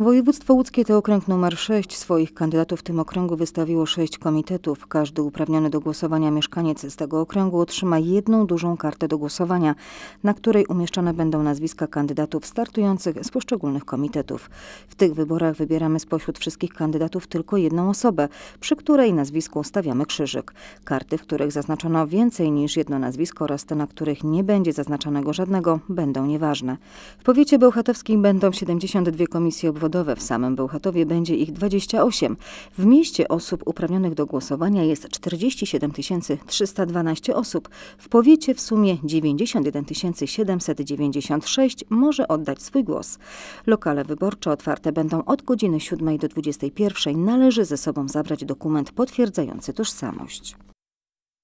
Województwo łódzkie to okręg numer 6. Swoich kandydatów w tym okręgu wystawiło sześć komitetów. Każdy uprawniony do głosowania mieszkaniec z tego okręgu otrzyma jedną dużą kartę do głosowania, na której umieszczone będą nazwiska kandydatów startujących z poszczególnych komitetów. W tych wyborach wybieramy spośród wszystkich kandydatów tylko jedną osobę, przy której nazwisku stawiamy krzyżyk. Karty, w których zaznaczono więcej niż jedno nazwisko oraz te, na których nie będzie zaznaczonego żadnego, będą nieważne. W powiecie bełchatowskim będą 72 komisje obwodowe w samym Bełchatowie będzie ich 28. W mieście osób uprawnionych do głosowania jest 47 312 osób. W powiecie w sumie 91 796 może oddać swój głos. Lokale wyborcze otwarte będą od godziny 7 do 21. Należy ze sobą zabrać dokument potwierdzający tożsamość.